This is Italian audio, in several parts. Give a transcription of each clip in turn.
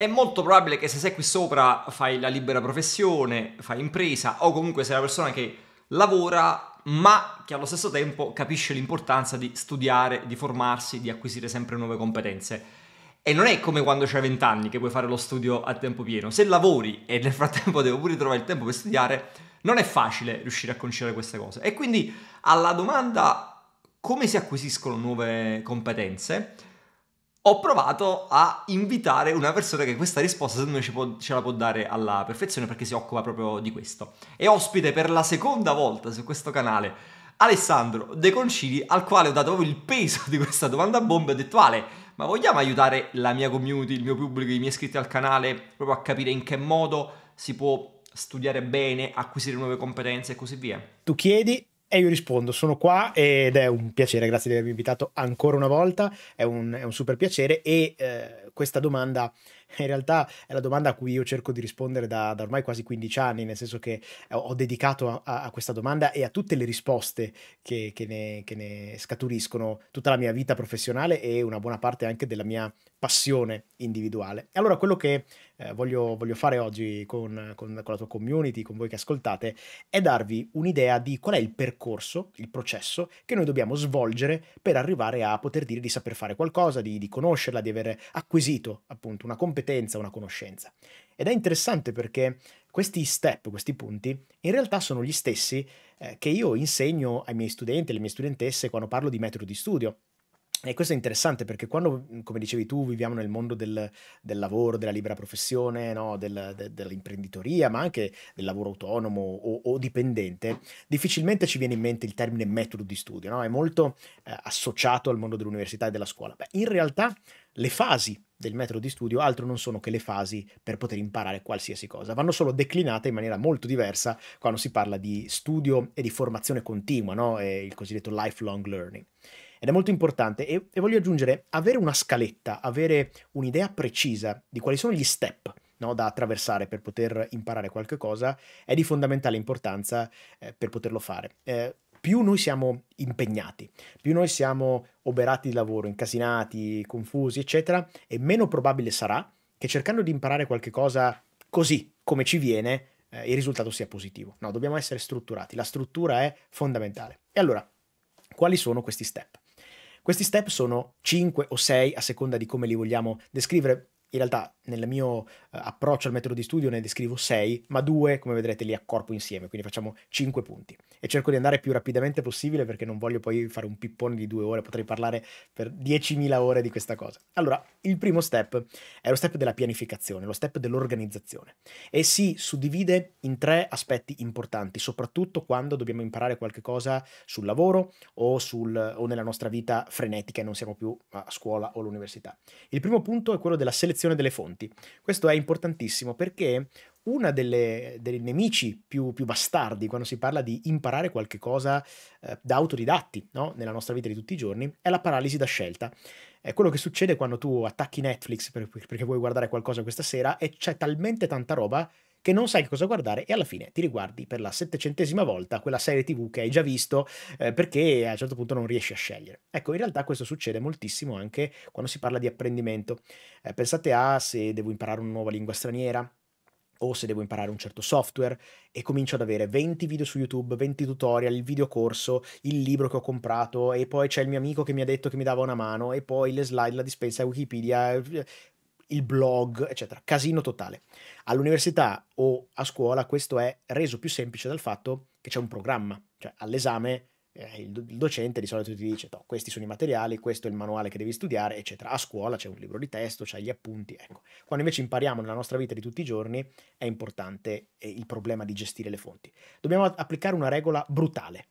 È molto probabile che se sei qui sopra fai la libera professione, fai impresa o comunque sei una persona che lavora ma che allo stesso tempo capisce l'importanza di studiare, di formarsi, di acquisire sempre nuove competenze. E non è come quando c'hai 20 anni che puoi fare lo studio a tempo pieno. Se lavori e nel frattempo devo pure trovare il tempo per studiare, non è facile riuscire a conciliare queste cose. E quindi alla domanda come si acquisiscono nuove competenze, ho provato a invitare una persona che questa risposta secondo me può, ce la può dare alla perfezione perché si occupa proprio di questo. È ospite per la seconda volta su questo canale Alessandro De Concili, al quale ho dato il peso di questa domanda bomba e ho detto Ale, ma vogliamo aiutare la mia community, il mio pubblico, i miei iscritti al canale proprio a capire in che modo si può studiare bene, acquisire nuove competenze e così via? Tu chiedi e io rispondo, sono qua ed è un piacere, grazie di avermi invitato ancora una volta, è un, è un super piacere e eh, questa domanda in realtà è la domanda a cui io cerco di rispondere da, da ormai quasi 15 anni, nel senso che eh, ho dedicato a, a questa domanda e a tutte le risposte che, che, ne, che ne scaturiscono tutta la mia vita professionale e una buona parte anche della mia passione individuale. E allora quello che eh, voglio, voglio, fare oggi con, con, con, la tua community, con voi che ascoltate, è darvi un'idea di qual è il percorso, il processo che noi dobbiamo svolgere per arrivare a poter dire di saper fare qualcosa, di, di conoscerla, di aver acquisito appunto una competenza competenza, una conoscenza. Ed è interessante perché questi step, questi punti, in realtà sono gli stessi eh, che io insegno ai miei studenti, alle mie studentesse quando parlo di metodo di studio. E questo è interessante perché quando, come dicevi tu, viviamo nel mondo del, del lavoro, della libera professione, no? del, de, dell'imprenditoria, ma anche del lavoro autonomo o, o, dipendente, difficilmente ci viene in mente il termine metodo di studio, no? è molto eh, associato al mondo dell'università e della scuola. Beh, in realtà le fasi del metodo di studio altro non sono che le fasi per poter imparare qualsiasi cosa, vanno solo declinate in maniera molto diversa quando si parla di studio e di formazione continua, no? il cosiddetto lifelong learning. Ed è molto importante e, e voglio aggiungere, avere una scaletta, avere un'idea precisa di quali sono gli step No, da attraversare per poter imparare qualche cosa è di fondamentale importanza eh, per poterlo fare. Eh, più noi siamo impegnati, più noi siamo oberati di lavoro, incasinati, confusi, eccetera, e meno probabile sarà che cercando di imparare qualche cosa così come ci viene, eh, il risultato sia positivo. No, dobbiamo essere strutturati, la struttura è fondamentale. E allora, quali sono questi step? Questi step sono 5 o 6 a seconda di come li vogliamo descrivere. In realtà nel mio eh, approccio al metodo di studio ne descrivo 6, ma 2, come vedrete, li accorpo insieme, quindi facciamo 5 punti. E cerco di andare più rapidamente possibile perché non voglio poi fare un pippone di 2 ore, potrei parlare per 10.000 ore di questa cosa. Allora, il primo step è lo step della pianificazione, lo step dell'organizzazione e si suddivide in tre aspetti importanti, soprattutto quando dobbiamo imparare qualche cosa sul lavoro o, sul, o nella nostra vita frenetica e non siamo più a scuola o all'università. Il primo punto è quello della selezione delle fonti avanti. Questo è importantissimo perché uno dei nemici più, più, bastardi quando si parla di imparare qualche cosa eh, da autodidatti no? nella nostra vita di tutti i giorni è la paralisi da scelta. È quello che succede quando tu attacchi Netflix per, perché vuoi guardare qualcosa questa sera e c'è talmente tanta roba che non sai che cosa guardare e alla fine ti riguardi per la settecentesima volta quella serie tv che hai già visto eh, perché a un certo punto non riesci a scegliere. Ecco, in realtà questo succede moltissimo anche quando si parla di apprendimento. Eh, pensate a se devo imparare una nuova lingua straniera, o se devo imparare un certo software e comincio ad avere 20 video su YouTube, 20 tutorial, il video corso, il libro che ho comprato e poi c'è il mio amico che mi ha detto che mi dava una mano e poi le slide, la dispensa Wikipedia, eh, il blog, eccetera. Casino totale. All'università o a scuola questo è reso più semplice dal fatto che c'è un programma, cioè all'esame eh, il, docente di solito ti dice questi sono i materiali, questo è il manuale che devi studiare, eccetera. A scuola c'è un libro di testo, c'è gli appunti, ecco. Quando invece impariamo nella nostra vita di tutti i giorni è importante eh, il problema di gestire le fonti. Dobbiamo applicare una regola brutale.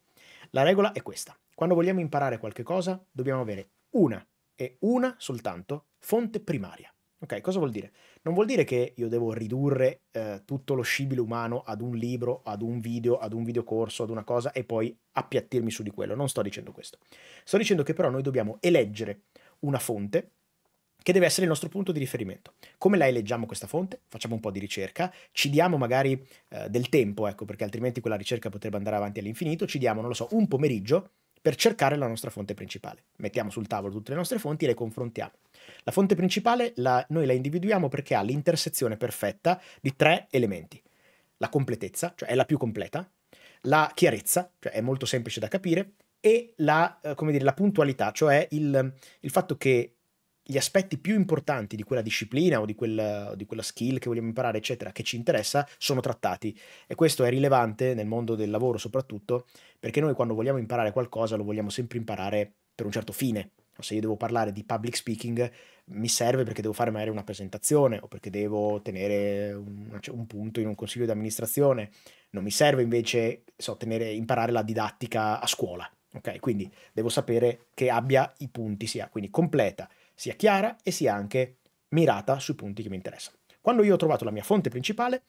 La regola è questa. Quando vogliamo imparare qualche cosa dobbiamo avere una e una soltanto fonte primaria. Ok, cosa vuol dire? Non vuol dire che io devo ridurre eh, tutto lo scibile umano ad un libro, ad un video, ad un videocorso, ad una cosa e poi appiattirmi su di quello. Non sto dicendo questo. Sto dicendo che però noi dobbiamo eleggere una fonte che deve essere il nostro punto di riferimento. Come la eleggiamo questa fonte? Facciamo un po' di ricerca, ci diamo magari eh, del tempo, ecco, perché altrimenti quella ricerca potrebbe andare avanti all'infinito, ci diamo, non lo so, un pomeriggio per cercare la nostra fonte principale. Mettiamo sul tavolo tutte le nostre fonti e le confrontiamo. La fonte principale la, noi la individuiamo perché ha l'intersezione perfetta di tre elementi. La completezza, cioè è la più completa, la chiarezza, cioè è molto semplice da capire, e la, eh, dire, la puntualità, cioè il, il fatto che gli aspetti più importanti di quella disciplina o di, quel, di, quella skill che vogliamo imparare, eccetera, che ci interessa, sono trattati. E questo è rilevante nel mondo del lavoro soprattutto, perché noi quando vogliamo imparare qualcosa lo vogliamo sempre imparare per un certo fine. Se io devo parlare di public speaking, mi serve perché devo fare magari una presentazione o perché devo tenere un, un punto in un consiglio di amministrazione. Non mi serve invece so, tenere, imparare la didattica a scuola. Okay, quindi devo sapere che abbia i punti sia, quindi completa, sia chiara e sia anche mirata sui punti che mi interessano. Quando io ho trovato la mia fonte principale,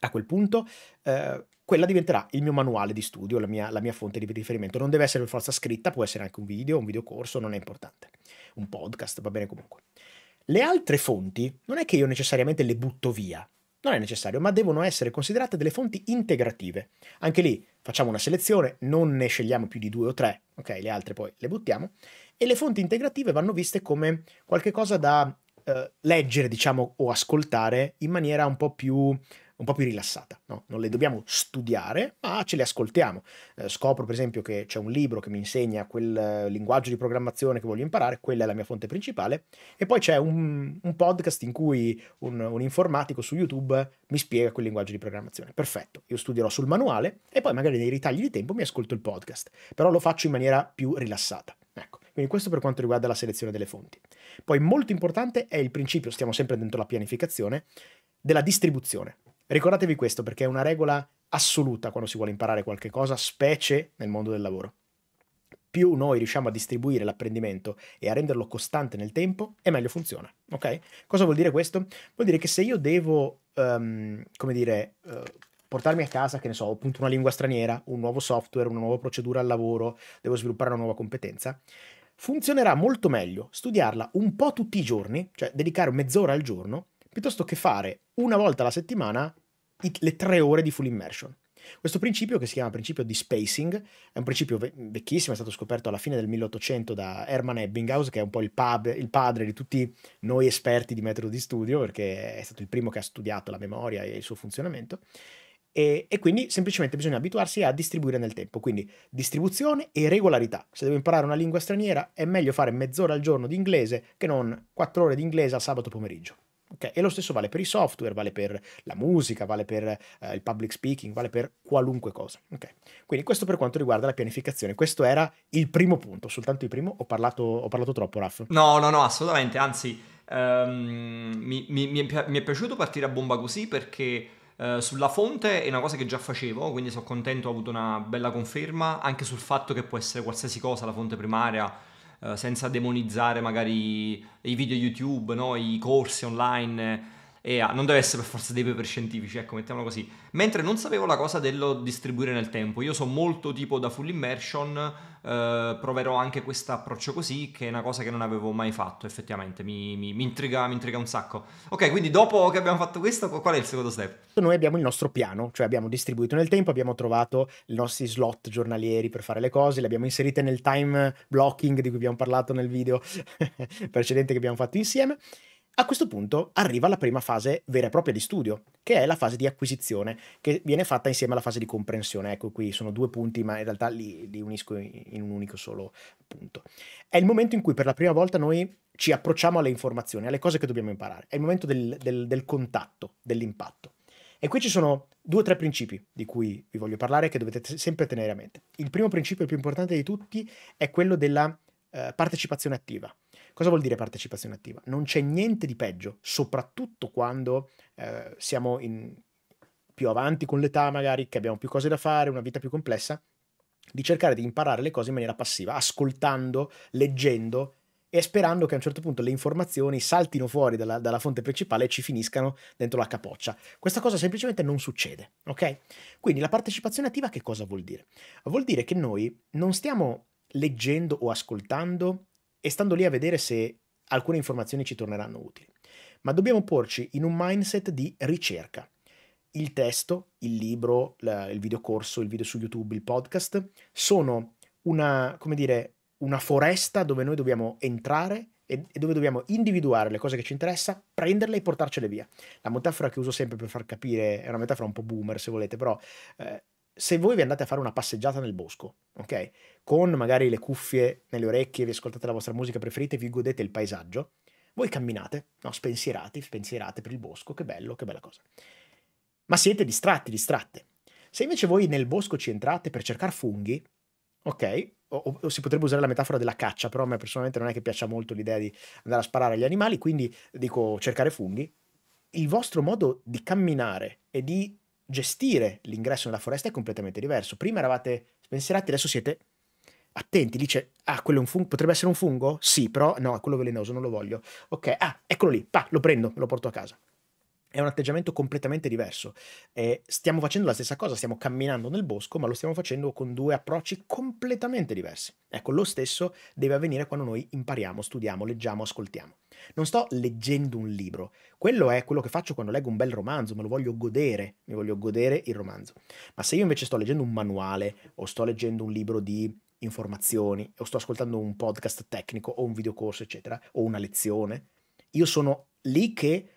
a quel punto eh, quella diventerà il mio manuale di studio, la mia, la mia, fonte di riferimento. Non deve essere per forza scritta, può essere anche un video, un videocorso, non è importante. Un podcast, va bene comunque. Le altre fonti non è che io necessariamente le butto via, non è necessario, ma devono essere considerate delle fonti integrative. Anche lì facciamo una selezione, non ne scegliamo più di due o tre, ok? Le altre poi le buttiamo. E le fonti integrative vanno viste come qualcosa da eh, leggere, diciamo, o ascoltare in maniera un po' più un po' più rilassata, no? non le dobbiamo studiare, ma ce le ascoltiamo. Eh, scopro per esempio che c'è un libro che mi insegna quel eh, linguaggio di programmazione che voglio imparare, quella è la mia fonte principale, e poi c'è un, un, podcast in cui un, un informatico su YouTube mi spiega quel linguaggio di programmazione. Perfetto, io studierò sul manuale e poi magari nei ritagli di tempo mi ascolto il podcast, però lo faccio in maniera più rilassata. Ecco, quindi questo per quanto riguarda la selezione delle fonti. Poi molto importante è il principio, stiamo sempre dentro la pianificazione, della distribuzione. Ricordatevi questo perché è una regola assoluta quando si vuole imparare qualche cosa, specie nel mondo del lavoro. Più noi riusciamo a distribuire l'apprendimento e a renderlo costante nel tempo, e meglio funziona. Ok? Cosa vuol dire questo? Vuol dire che se io devo, um, come dire, uh, portarmi a casa, che ne so, appunto una lingua straniera, un nuovo software, una nuova procedura al lavoro, devo sviluppare una nuova competenza, funzionerà molto meglio studiarla un po' tutti i giorni, cioè dedicare mezz'ora al giorno, piuttosto che fare una volta alla settimana le tre ore di full immersion. Questo principio, che si chiama principio di spacing, è un principio vecchissimo, è stato scoperto alla fine del 1800 da Herman Ebbinghaus, che è un po' il, pub, il, padre di tutti noi esperti di metodo di studio, perché è stato il primo che ha studiato la memoria e il suo funzionamento. E, e quindi semplicemente bisogna abituarsi a distribuire nel tempo, quindi distribuzione e regolarità. Se devo imparare una lingua straniera è meglio fare mezz'ora al giorno di inglese che non quattro ore di inglese al sabato pomeriggio. Okay? E lo stesso vale per i software, vale per la musica, vale per eh, il public speaking, vale per qualunque cosa. Okay? Quindi questo per quanto riguarda la pianificazione. Questo era il primo punto, soltanto il primo. Ho parlato, ho parlato troppo, Raff. No, no, no, assolutamente. Anzi, um, mi, mi, è, mi, è, piaciuto partire a bomba così perché... Uh, sulla fonte è una cosa che già facevo, quindi sono contento, ho avuto una bella conferma anche sul fatto che può essere qualsiasi cosa la fonte primaria, eh, senza demonizzare magari i video YouTube, no? i corsi online e ah, non deve essere per forza dei paper scientifici, ecco, mettiamolo così. Mentre non sapevo la cosa dello distribuire nel tempo, io so molto tipo da full immersion, eh, proverò anche questo approccio così, che è una cosa che non avevo mai fatto effettivamente, mi, mi, mi, intriga, mi, intriga, un sacco. Ok, quindi dopo che abbiamo fatto questo, qual è il secondo step? Noi abbiamo il nostro piano, cioè abbiamo distribuito nel tempo, abbiamo trovato i nostri slot giornalieri per fare le cose, le abbiamo inserite nel time blocking di cui abbiamo parlato nel video precedente che abbiamo fatto insieme a questo punto arriva la prima fase vera e propria di studio, che è la fase di acquisizione, che viene fatta insieme alla fase di comprensione. Ecco, qui sono due punti, ma in realtà li, li unisco in un unico solo punto. È il momento in cui per la prima volta noi ci approcciamo alle informazioni, alle cose che dobbiamo imparare. È il momento del, del, del contatto, dell'impatto. E qui ci sono due o tre principi di cui vi voglio parlare che dovete sempre tenere a mente. Il primo principio, il più importante di tutti, è quello della eh, partecipazione attiva. Cosa vuol dire partecipazione attiva? Non c'è niente di peggio, soprattutto quando eh, siamo in, più avanti con l'età, magari che abbiamo più cose da fare, una vita più complessa, di cercare di imparare le cose in maniera passiva, ascoltando, leggendo e sperando che a un certo punto le informazioni saltino fuori dalla, dalla, fonte principale e ci finiscano dentro la capoccia. Questa cosa semplicemente non succede, ok? Quindi la partecipazione attiva che cosa vuol dire? Vuol dire che noi non stiamo leggendo o ascoltando e stando lì a vedere se alcune informazioni ci torneranno utili. Ma dobbiamo porci in un mindset di ricerca. Il testo, il libro, la, il videocorso, il video su YouTube, il podcast sono una, come dire, una foresta dove noi dobbiamo entrare e, e dove dobbiamo individuare le cose che ci interessano, prenderle e portarcele via. La metafora che uso sempre per far capire, è una metafora un po' boomer se volete, però eh, se voi vi andate a fare una passeggiata nel bosco, ok? Con magari le cuffie nelle orecchie, vi ascoltate la vostra musica preferita e vi godete il paesaggio, voi camminate, no? Spensierati, spensierate per il bosco, che bello, che bella cosa. Ma siete distratti, distratte. Se invece voi nel bosco ci entrate per cercare funghi, ok? O, o, o, si potrebbe usare la metafora della caccia, però a me personalmente non è che piaccia molto l'idea di andare a sparare agli animali, quindi dico cercare funghi. Il vostro modo di camminare e di gestire l'ingresso nella foresta è completamente diverso. Prima eravate spensierati, adesso siete attenti. Dice, ah, quello è un fungo, potrebbe essere un fungo? Sì, però no, è quello velenoso, non lo voglio. Ok, ah, eccolo lì, pa, lo prendo, me lo porto a casa. È un atteggiamento completamente diverso. Eh, stiamo facendo la stessa cosa, stiamo camminando nel bosco, ma lo stiamo facendo con due approcci completamente diversi. Ecco, lo stesso deve avvenire quando noi impariamo, studiamo, leggiamo, ascoltiamo. Non sto leggendo un libro, quello è quello che faccio quando leggo un bel romanzo, me lo voglio godere, mi voglio godere il romanzo. Ma se io invece sto leggendo un manuale o sto leggendo un libro di informazioni o sto ascoltando un podcast tecnico o un videocorso, eccetera, o una lezione, io sono lì che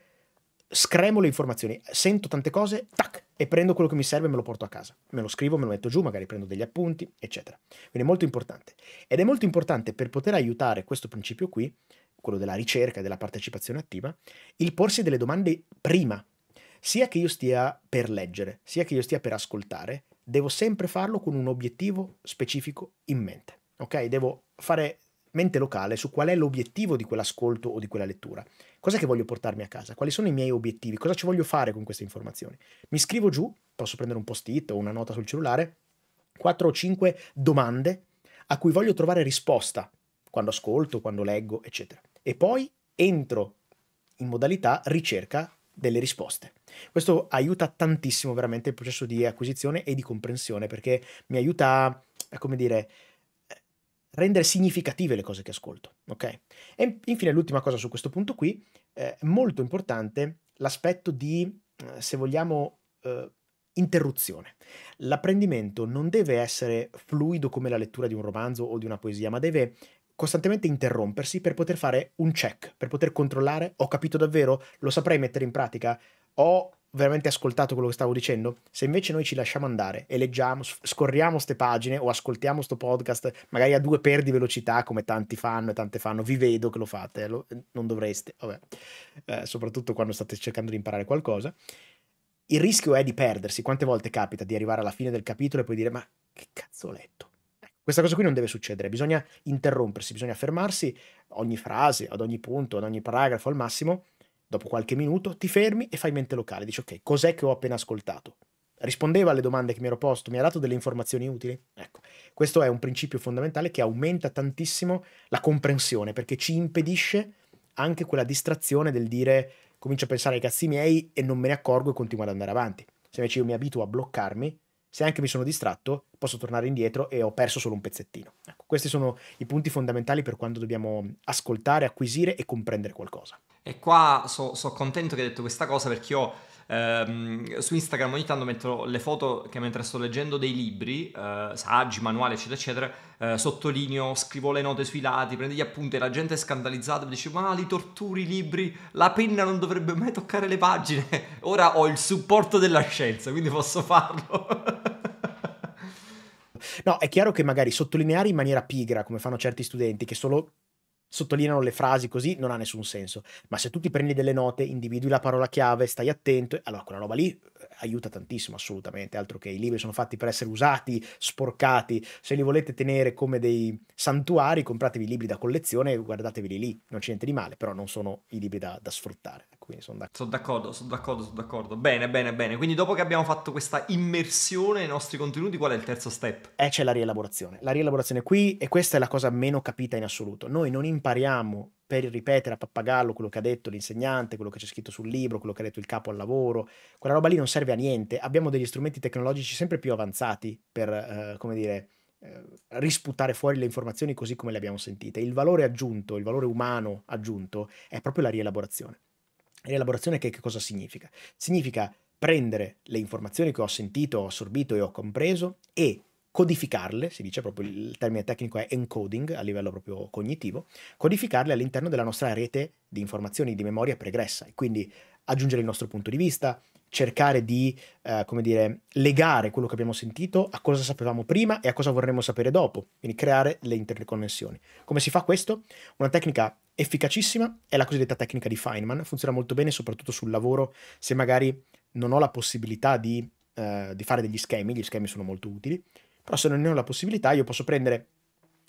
scremo le informazioni, sento tante cose, tac, e prendo quello che mi serve e me lo porto a casa. Me lo scrivo, me lo metto giù, magari prendo degli appunti, eccetera. Quindi è molto importante. Ed è molto importante per poter aiutare questo principio qui, quello della ricerca e della partecipazione attiva, il porsi delle domande prima, sia che io stia per leggere, sia che io stia per ascoltare, devo sempre farlo con un obiettivo specifico in mente. Ok? Devo fare mente locale su qual è l'obiettivo di quell'ascolto o di quella lettura. Cosa che voglio portarmi a casa? Quali sono i miei obiettivi? Cosa ci voglio fare con queste informazioni? Mi scrivo giù, posso prendere un post-it o una nota sul cellulare, 4 o 5 domande a cui voglio trovare risposta quando ascolto, quando leggo, eccetera. E poi entro in modalità ricerca delle risposte. Questo aiuta tantissimo veramente il processo di acquisizione e di comprensione perché mi aiuta, come dire, rendere significative le cose che ascolto. Ok? E infine l'ultima cosa su questo punto qui, eh, molto importante l'aspetto di, eh, se vogliamo, eh, interruzione. L'apprendimento non deve essere fluido come la lettura di un romanzo o di una poesia, ma deve costantemente interrompersi per poter fare un check, per poter controllare, ho capito davvero, lo saprei mettere in pratica, ho veramente ascoltato quello che stavo dicendo, se invece noi ci lasciamo andare e leggiamo, scorriamo queste pagine o ascoltiamo questo podcast, magari a due per di velocità come tanti fanno e tante fanno, vi vedo che lo fate, eh, lo, eh, non dovreste, vabbè, eh, soprattutto quando state cercando di imparare qualcosa, il rischio è di perdersi. Quante volte capita di arrivare alla fine del capitolo e poi dire ma che cazzo ho letto? Ecco, questa cosa qui non deve succedere, bisogna interrompersi, bisogna fermarsi ogni frase, ad ogni punto, ad ogni paragrafo al massimo Dopo qualche minuto ti fermi e fai mente locale, dici ok, cos'è che ho appena ascoltato? Rispondeva alle domande che mi ero posto, mi ha dato delle informazioni utili? Ecco, questo è un principio fondamentale che aumenta tantissimo la comprensione perché ci impedisce anche quella distrazione del dire comincio a pensare ai cazzi miei e non me ne accorgo e continuo ad andare avanti. Se invece io mi abituo a bloccarmi, se anche mi sono distratto, posso tornare indietro e ho perso solo un pezzettino. Ecco, questi sono i punti fondamentali per quando dobbiamo ascoltare, acquisire e comprendere qualcosa. E qua sono so contento che hai detto questa cosa perché io ehm, su Instagram ogni tanto metto le foto che mentre sto leggendo dei libri, eh, saggi, manuali, eccetera, eccetera, eh, sottolineo, scrivo le note sui lati, prendo gli appunti e la gente è scandalizzata, dice ma li torturi i libri, la penna non dovrebbe mai toccare le pagine. Ora ho il supporto della scienza, quindi posso farlo. No, è chiaro che magari sottolineare in maniera pigra, come fanno certi studenti, che solo sottolineano le frasi così non ha nessun senso. Ma se tu ti prendi delle note, individui la parola chiave, stai attento, allora quella roba lì aiuta tantissimo assolutamente, altro che i libri sono fatti per essere usati, sporcati, se li volete tenere come dei santuari compratevi i libri da collezione e guardateveli lì, non c'è niente di male, però non sono i libri da, da sfruttare. Quindi sono d'accordo. Sono d'accordo, sono d'accordo, Bene, bene, bene. Quindi dopo che abbiamo fatto questa immersione nei nostri contenuti, qual è il terzo step? Eh, c'è la rielaborazione. La rielaborazione qui, e questa è la cosa meno capita in assoluto, noi non impariamo per ripetere a pappagallo quello che ha detto l'insegnante, quello che c'è scritto sul libro, quello che ha detto il capo al lavoro, quella roba lì non serve a niente. Abbiamo degli strumenti tecnologici sempre più avanzati per, eh, come dire, eh, risputare fuori le informazioni così come le abbiamo sentite. Il valore aggiunto, il valore umano aggiunto è proprio la rielaborazione. Rielaborazione che, che cosa significa? Significa prendere le informazioni che ho sentito, ho assorbito e ho compreso e codificarle, si dice proprio il termine tecnico è encoding a livello proprio cognitivo, codificarle all'interno della nostra rete di informazioni di memoria pregressa e quindi aggiungere il nostro punto di vista, cercare di, eh, come dire, legare quello che abbiamo sentito a cosa sapevamo prima e a cosa vorremmo sapere dopo, quindi creare le interconnessioni. Come si fa questo? Una tecnica efficacissima è la cosiddetta tecnica di Feynman, funziona molto bene soprattutto sul lavoro, se magari non ho la possibilità di, eh, di fare degli schemi, gli schemi sono molto utili, però se non ne ho la possibilità, io posso prendere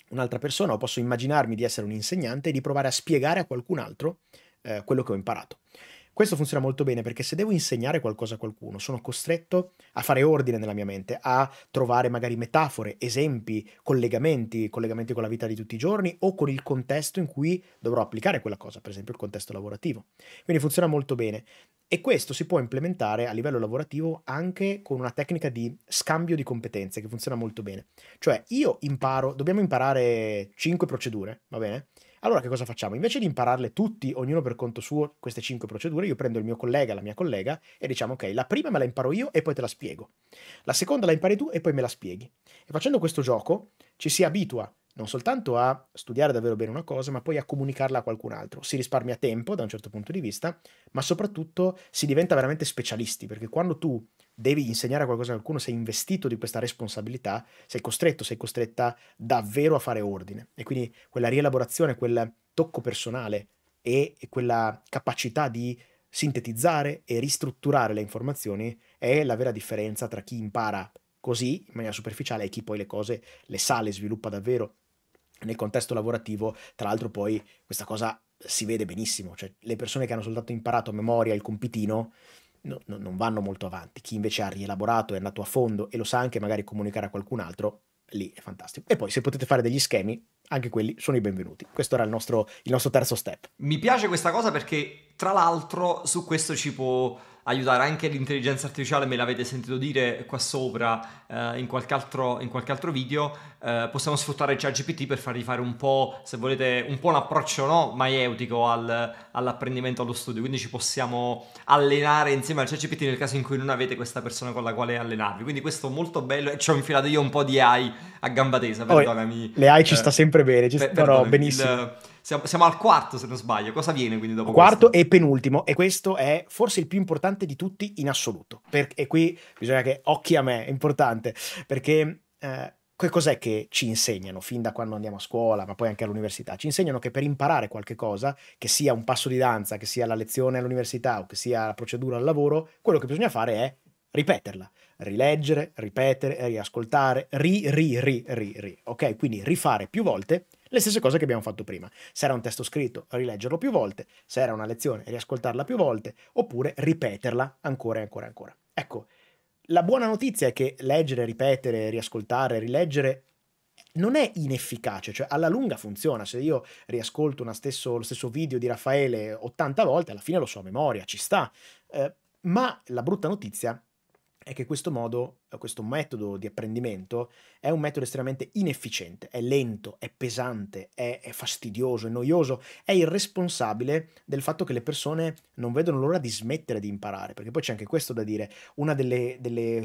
un'altra persona o posso immaginarmi di essere un insegnante e di provare a spiegare a qualcun altro eh, quello che ho imparato. Questo funziona molto bene perché se devo insegnare qualcosa a qualcuno sono costretto a fare ordine nella mia mente, a trovare magari metafore, esempi, collegamenti, collegamenti con la vita di tutti i giorni o con il contesto in cui dovrò applicare quella cosa, per esempio il contesto lavorativo. Quindi funziona molto bene. E questo si può implementare a livello lavorativo anche con una tecnica di scambio di competenze che funziona molto bene. Cioè, io imparo, dobbiamo imparare 5 procedure, va bene? Allora che cosa facciamo? Invece di impararle tutti, ognuno per conto suo, queste 5 procedure, io prendo il mio collega, la mia collega e diciamo ok, la prima me la imparo io e poi te la spiego. La seconda la impari tu e poi me la spieghi. E facendo questo gioco ci si abitua non soltanto a studiare davvero bene una cosa, ma poi a comunicarla a qualcun altro. Si risparmia tempo da un certo punto di vista, ma soprattutto si diventa veramente specialisti, perché quando tu devi insegnare qualcosa a qualcuno, sei investito di questa responsabilità, sei costretto, sei costretta davvero a fare ordine. E quindi quella rielaborazione, quel tocco personale e quella capacità di sintetizzare e ristrutturare le informazioni è la vera differenza tra chi impara così in maniera superficiale e chi poi le cose le sa, le sviluppa davvero nel contesto lavorativo, tra l'altro poi questa cosa si vede benissimo, cioè le persone che hanno soltanto imparato a memoria il compitino no, no, non vanno molto avanti, chi invece ha rielaborato, è andato a fondo e lo sa anche magari comunicare a qualcun altro, lì è fantastico. E poi se potete fare degli schemi, anche quelli sono i benvenuti. Questo era il nostro, il nostro terzo step. Mi piace questa cosa perché tra l'altro su questo ci può aiutare anche l'intelligenza artificiale, me l'avete sentito dire qua sopra eh, in, qualche altro, in, qualche altro, video, eh, possiamo sfruttare ChatGPT per fargli fare un po', se volete, un po' un approccio no, maieutico al, all'apprendimento, allo studio, quindi ci possiamo allenare insieme al ChatGPT nel caso in cui non avete questa persona con la quale allenarvi, quindi questo è molto bello e ci ho infilato io un po' di AI a gamba tesa, perdonami. Oh, le AI ci eh, sta sempre bene, ci sta no, benissimo. Il, siamo, siamo, al quarto se non sbaglio, cosa viene quindi dopo Quarto questo? e penultimo e questo è forse il più importante importante di tutti in assoluto. Per, e qui bisogna che occhi a me, è importante, perché... Eh, che cos'è che ci insegnano fin da quando andiamo a scuola, ma poi anche all'università? Ci insegnano che per imparare qualche cosa, che sia un passo di danza, che sia la lezione all'università o che sia la procedura al lavoro, quello che bisogna fare è ripeterla, rileggere, ripetere, riascoltare, ri, ri, ri, ri, ri, ok? Quindi rifare più volte le stesse cose che abbiamo fatto prima. Se era un testo scritto, rileggerlo più volte, se era una lezione, riascoltarla più volte, oppure ripeterla ancora e ancora e ancora. Ecco, la buona notizia è che leggere, ripetere, riascoltare, rileggere non è inefficace, cioè alla lunga funziona. Se io riascolto stesso, lo stesso video di Raffaele 80 volte, alla fine lo so a memoria, ci sta. Eh, ma la brutta notizia è che questo modo, eh, questo metodo di apprendimento è un metodo estremamente inefficiente, è lento, è pesante, è, è, fastidioso, è noioso, è irresponsabile del fatto che le persone non vedono l'ora di smettere di imparare, perché poi c'è anche questo da dire, uno degli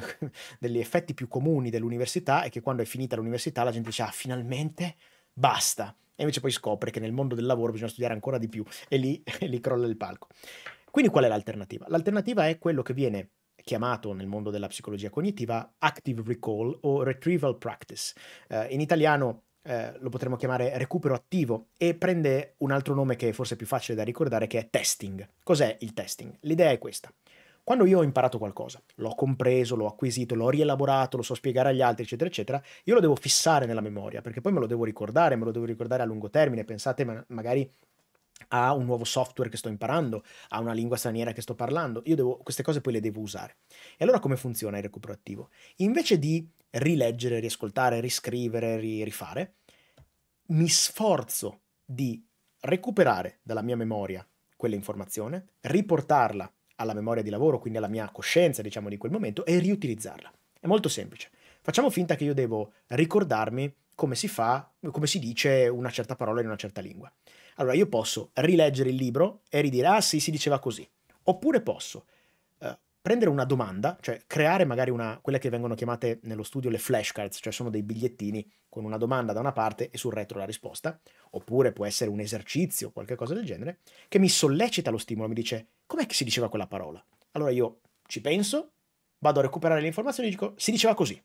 effetti più comuni dell'università è che quando è finita l'università la gente dice ah finalmente basta, e invece poi scopre che nel mondo del lavoro bisogna studiare ancora di più e lì, e lì crolla il palco. Quindi qual è l'alternativa? L'alternativa è quello che viene chiamato nel mondo della psicologia cognitiva active recall o retrieval practice. Eh, in italiano eh, lo potremmo chiamare recupero attivo e prende un altro nome che è forse più facile da ricordare che è testing. Cos'è il testing? L'idea è questa. Quando io ho imparato qualcosa, l'ho compreso, l'ho acquisito, l'ho rielaborato, lo so spiegare agli altri, eccetera, eccetera, io lo devo fissare nella memoria, perché poi me lo devo ricordare, me lo devo ricordare a lungo termine. Pensate ma magari a un nuovo software che sto imparando, a una lingua straniera che sto parlando, io devo, queste cose poi le devo usare. E allora come funziona il recupero attivo? Invece di rileggere, riascoltare, riscrivere, rifare, mi sforzo di recuperare dalla mia memoria quell'informazione, riportarla alla memoria di lavoro, quindi alla mia coscienza, diciamo, di quel momento, e riutilizzarla. È molto semplice. Facciamo finta che io devo ricordarmi come si fa, come si dice una certa parola in una certa lingua. Allora io posso rileggere il libro e ridire, ah sì, si diceva così. Oppure posso eh, prendere una domanda, cioè creare magari una, quelle che vengono chiamate nello studio le flashcards, cioè sono dei bigliettini con una domanda da una parte e sul retro la risposta, oppure può essere un esercizio, qualche cosa del genere, che mi sollecita lo stimolo, mi dice com'è che si diceva quella parola? Allora io ci penso, vado a recuperare le informazioni e dico si diceva così.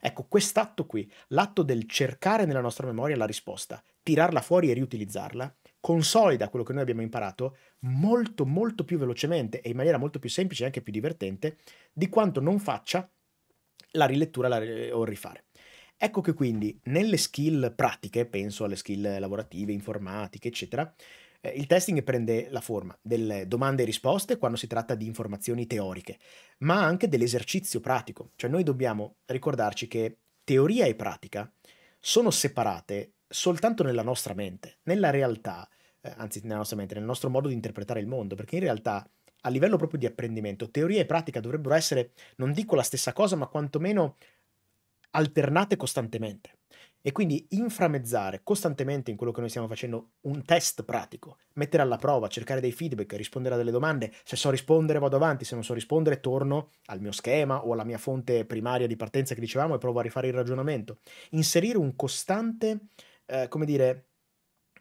Ecco, quest'atto qui, l'atto del cercare nella nostra memoria la risposta, tirarla fuori e riutilizzarla, consolida quello che noi abbiamo imparato molto molto più velocemente e in maniera molto più semplice e anche più divertente di quanto non faccia la rilettura o il rifare. Ecco che quindi nelle skill pratiche, penso alle skill lavorative, informatiche, eccetera, eh, il testing prende la forma delle domande e risposte quando si tratta di informazioni teoriche, ma anche dell'esercizio pratico, cioè noi dobbiamo ricordarci che teoria e pratica sono separate soltanto nella nostra mente, nella realtà eh, anzi nella nostra mente, nel nostro modo di interpretare il mondo, perché in realtà a livello proprio di apprendimento, teoria e pratica dovrebbero essere, non dico la stessa cosa, ma quantomeno alternate costantemente. E quindi inframezzare costantemente in quello che noi stiamo facendo un test pratico, mettere alla prova, cercare dei feedback, rispondere a delle domande, se so rispondere vado avanti, se non so rispondere torno al mio schema o alla mia fonte primaria di partenza che dicevamo e provo a rifare il ragionamento. Inserire un costante, eh, come dire,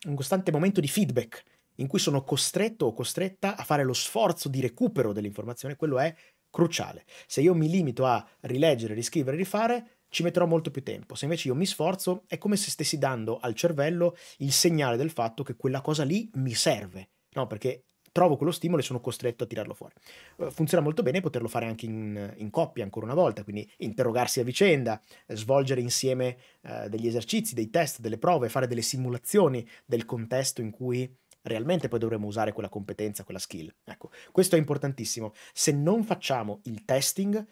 un costante momento di feedback in cui sono costretto o costretta a fare lo sforzo di recupero dell'informazione, quello è cruciale. Se io mi limito a rileggere, riscrivere, rifare, ci metterò molto più tempo. Se invece io mi sforzo, è come se stessi dando al cervello il segnale del fatto che quella cosa lì mi serve. No, perché trovo quello stimolo e sono costretto a tirarlo fuori. Eh, funziona molto bene poterlo fare anche in, in coppia ancora una volta, quindi interrogarsi a vicenda, svolgere insieme eh, degli esercizi, dei test, delle prove, fare delle simulazioni del contesto in cui realmente poi dovremo usare quella competenza, quella skill. Ecco, questo è importantissimo. Se non facciamo il testing,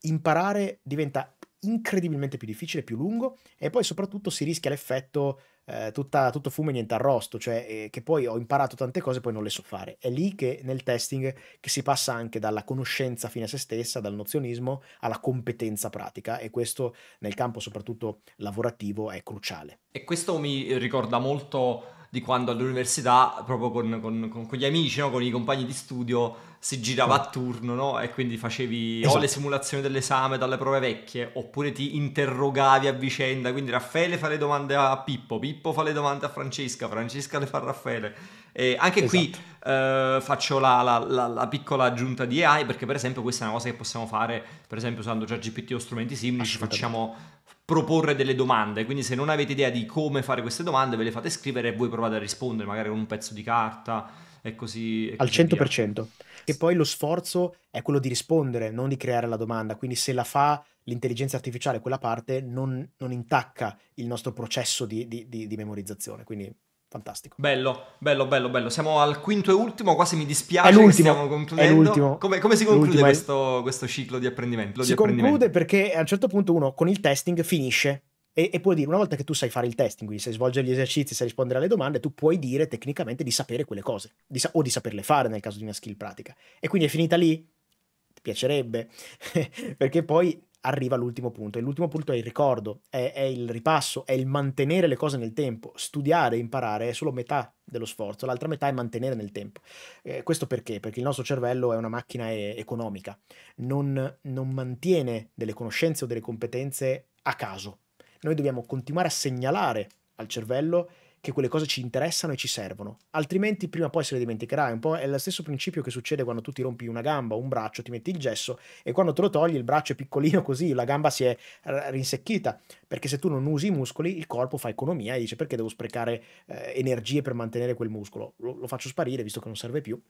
imparare diventa incredibilmente più difficile, più lungo e poi soprattutto si rischia l'effetto eh, tutta, tutto fumo e niente arrosto, cioè eh, che poi ho imparato tante cose e poi non le so fare. È lì che nel testing che si passa anche dalla conoscenza fine a se stessa, dal nozionismo, alla competenza pratica e questo nel campo soprattutto lavorativo è cruciale. E questo mi ricorda molto di quando all'università, proprio con, con, con gli amici, no? con i compagni di studio, si girava esatto. a turno no? e quindi facevi esatto. o le simulazioni dell'esame dalle prove vecchie oppure ti interrogavi a vicenda. Quindi Raffaele fa le domande a Pippo, Pippo fa le domande a Francesca, Francesca le fa a Raffaele. E anche esatto. qui eh, faccio la, la, la, la, piccola aggiunta di AI perché per esempio questa è una cosa che possiamo fare per esempio usando già GPT o strumenti simili, ci facciamo proporre delle domande, quindi se non avete idea di come fare queste domande ve le fate scrivere e voi provate a rispondere magari con un pezzo di carta e così... E Al così 100%. Via. E poi lo sforzo è quello di rispondere, non di creare la domanda, quindi se la fa l'intelligenza artificiale quella parte non, non intacca il nostro processo di, di, di, di memorizzazione, quindi Fantastico. Bello, bello, bello, bello. Siamo al quinto e ultimo, quasi mi dispiace è l'ultimo, stiamo concludendo. È l'ultimo. Come, come si conclude questo, è... questo, ciclo di apprendimento? si di conclude perché a un certo punto uno con il testing finisce e, e può dire, una volta che tu sai fare il testing, quindi sai svolgere gli esercizi, sai rispondere alle domande, tu puoi dire tecnicamente di sapere quelle cose di sa- o di saperle fare nel caso di una skill pratica. E quindi è finita lì? Ti piacerebbe, perché poi arriva all'ultimo punto. E l'ultimo punto è il ricordo, è, è, il ripasso, è il mantenere le cose nel tempo. Studiare, imparare è solo metà dello sforzo, l'altra metà è mantenere nel tempo. Eh, questo perché? Perché il nostro cervello è una macchina e- eh, economica, non, non mantiene delle conoscenze o delle competenze a caso. Noi dobbiamo continuare a segnalare al cervello che quelle cose ci interessano e ci servono, altrimenti prima o poi se le dimenticherai. Un po' è lo stesso principio che succede quando tu ti rompi una gamba o un braccio, ti metti il gesso e quando te lo togli il braccio è piccolino così, la gamba si è rinsecchita, perché se tu non usi i muscoli il corpo fa economia e dice perché devo sprecare eh, energie per mantenere quel muscolo, lo, lo faccio sparire visto che non serve più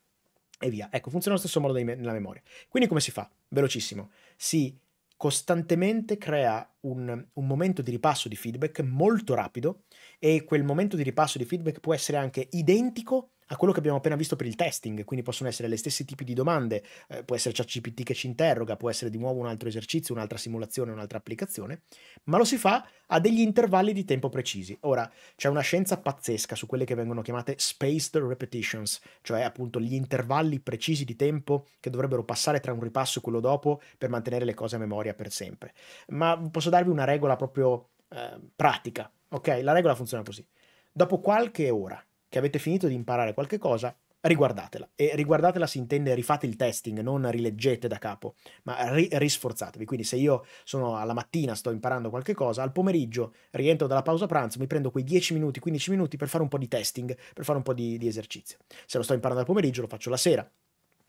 e via. Ecco, funziona allo stesso modo nella memoria. Quindi come si fa? Velocissimo. Si costantemente crea un, un, momento di ripasso di feedback molto rapido e quel momento di ripasso di feedback può essere anche identico a quello che abbiamo appena visto per il testing, quindi possono essere gli stessi tipi di domande, eh, può essere ChatGPT che ci interroga, può essere di nuovo un altro esercizio, un'altra simulazione, un'altra applicazione, ma lo si fa a degli intervalli di tempo precisi. Ora, c'è una scienza pazzesca su quelle che vengono chiamate spaced repetitions, cioè appunto gli intervalli precisi di tempo che dovrebbero passare tra un ripasso e quello dopo per mantenere le cose a memoria per sempre. Ma posso darvi una regola proprio eh, pratica, ok? La regola funziona così. Dopo qualche ora, che avete finito di imparare qualche cosa, riguardatela. E riguardatela si intende rifate il testing, non rileggete da capo, ma ri- risforzatevi. Quindi se io sono alla mattina, sto imparando qualche cosa, al pomeriggio rientro dalla pausa pranzo, mi prendo quei 10 minuti, 15 minuti per fare un po' di testing, per fare un po' di, di esercizio. Se lo sto imparando al pomeriggio lo faccio la sera.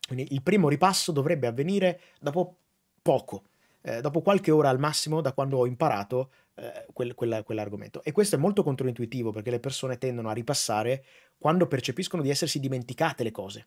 Quindi il primo ripasso dovrebbe avvenire dopo poco, eh, dopo qualche ora al massimo da quando ho imparato eh, quel, quell'argomento. E questo è molto controintuitivo perché le persone tendono a ripassare quando percepiscono di essersi dimenticate le cose.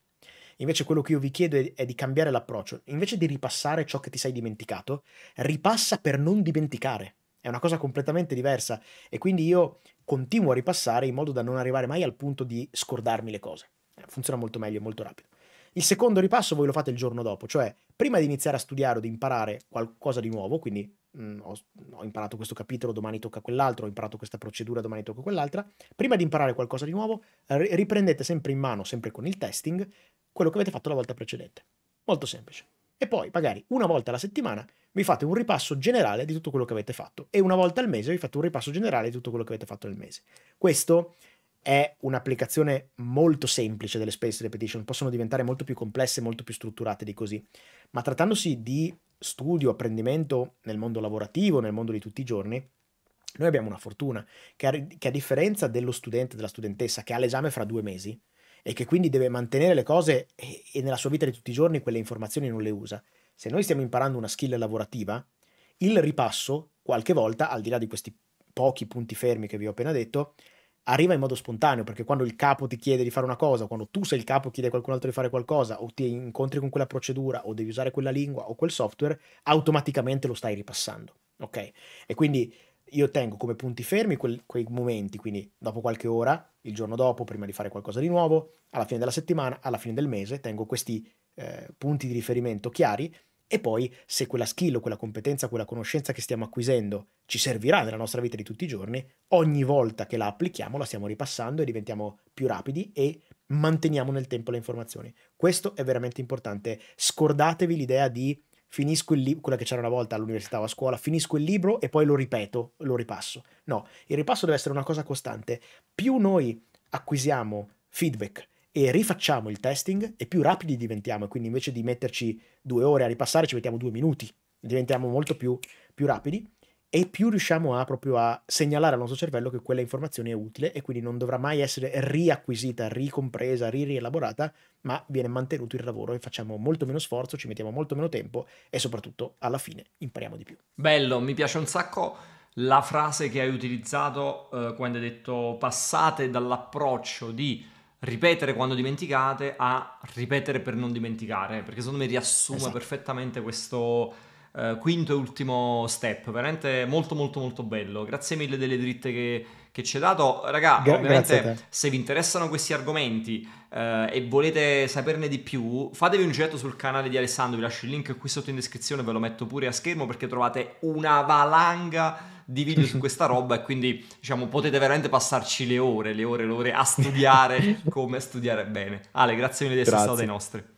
Invece quello che io vi chiedo è, è di cambiare l'approccio. Invece di ripassare ciò che ti sei dimenticato, ripassa per non dimenticare. È una cosa completamente diversa e quindi io continuo a ripassare in modo da non arrivare mai al punto di scordarmi le cose. Eh, funziona molto meglio e molto rapido. Il secondo ripasso voi lo fate il giorno dopo, cioè prima di iniziare a studiare o di imparare qualcosa di nuovo, quindi Mm, ho, ho, imparato questo capitolo, domani tocca quell'altro, ho imparato questa procedura, domani tocca quell'altra, prima di imparare qualcosa di nuovo, riprendete sempre in mano, sempre con il testing, quello che avete fatto la volta precedente. Molto semplice. E poi, magari una volta alla settimana, vi fate un ripasso generale di tutto quello che avete fatto e una volta al mese vi fate un ripasso generale di tutto quello che avete fatto nel mese. Questo è un'applicazione molto semplice delle space repetition, possono diventare molto più complesse, molto più strutturate di così, ma trattandosi di studio, apprendimento nel mondo lavorativo, nel mondo di tutti i giorni, noi abbiamo una fortuna che a, che a differenza dello studente, della studentessa che ha l'esame fra due mesi e che quindi deve mantenere le cose e, e nella sua vita di tutti i giorni quelle informazioni non le usa, se noi stiamo imparando una skill lavorativa, il ripasso qualche volta, al di là di questi pochi punti fermi che vi ho appena detto, arriva in modo spontaneo, perché quando il capo ti chiede di fare una cosa, quando tu sei il capo e chiedi a qualcun altro di fare qualcosa, o ti incontri con quella procedura, o devi usare quella lingua o quel software, automaticamente lo stai ripassando. Ok? E quindi io tengo come punti fermi quel, quei momenti, quindi dopo qualche ora, il giorno dopo, prima di fare qualcosa di nuovo, alla fine della settimana, alla fine del mese, tengo questi eh, punti di riferimento chiari e poi, se quella skill quella competenza, quella conoscenza che stiamo acquisendo ci servirà nella nostra vita di tutti i giorni, ogni volta che la applichiamo la stiamo ripassando e diventiamo più rapidi e manteniamo nel tempo le informazioni. Questo è veramente importante. Scordatevi l'idea di finisco il libro, quella che c'era una volta all'università o a scuola, finisco il libro e poi lo ripeto, lo ripasso. No, il ripasso deve essere una cosa costante. Più noi acquisiamo feedback e rifacciamo il testing e più rapidi diventiamo. E quindi invece di metterci due ore a ripassare ci mettiamo due minuti, diventiamo molto più, più rapidi e più riusciamo a, proprio a segnalare al nostro cervello che quella informazione è utile e quindi non dovrà mai essere riacquisita, ricompresa, rielaborata, ma viene mantenuto il lavoro e facciamo molto meno sforzo, ci mettiamo molto meno tempo e soprattutto alla fine impariamo di più. Bello, mi piace un sacco la frase che hai utilizzato eh, quando hai detto passate dall'approccio di ripetere quando dimenticate a ripetere per non dimenticare, perché secondo me riassume esatto. perfettamente questo eh, quinto e ultimo step, veramente molto molto molto bello. Grazie mille delle dritte che che ci ha dato. Raga, Gra- ovviamente se vi interessano questi argomenti eh, e volete saperne di più, fatevi un giro sul canale di Alessandro, vi lascio il link qui sotto in descrizione, ve lo metto pure a schermo perché trovate una valanga di video su questa roba e quindi diciamo potete veramente passarci le ore, le ore, le ore a studiare come studiare bene. Ale, grazie mille di essere grazie. stato dai nostri.